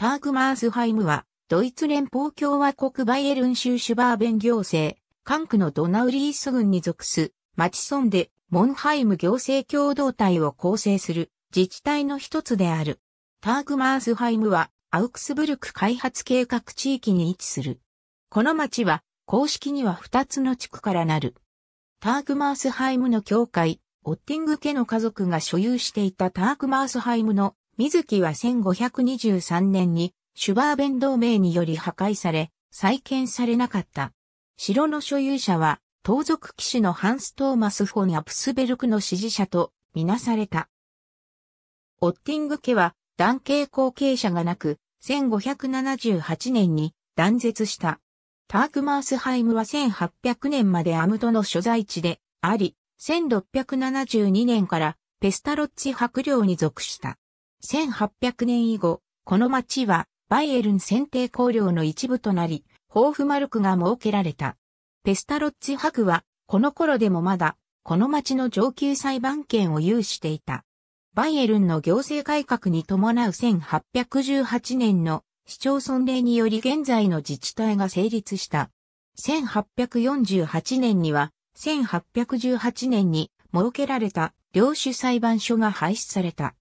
タークマースハイムは、ドイツ連邦共和国バイエルン州シュバーベン行政、管区のドナウリース郡に属す、マチソンで、モンハイム行政共同体を構成する自治体の一つである。タークマースハイムは、アウクスブルク開発計画地域に位置する。この町は、公式には二つの地区からなる。タークマースハイムの教会、オッティング家の家族が所有していたタークマースハイムの水木は1523年にシュバーベン同盟により破壊され、再建されなかった。城の所有者は、盗賊騎士のハンス・トーマス・フォン・アプスベルクの支持者とみなされた。オッティング家は、男系後継者がなく、1578年に断絶した。タークマースハイムは1800年までアムドの所在地であり、1672年からペスタロッチ白領に属した。1800年以後、この町はバイエルン選定公領の一部となり、ホーフマルクが設けられた。ペスタロッツ博は、この頃でもまだ、この町の上級裁判権を有していた。バイエルンの行政改革に伴う1818年の市町村令により現在の自治体が成立した。1848年には、1818年に設けられた領主裁判所が廃止された。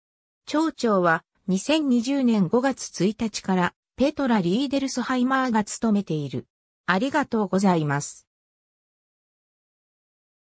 町長は2020年5月1日からペトラ・リーデルスハイマーが務めている。ありがとうございます。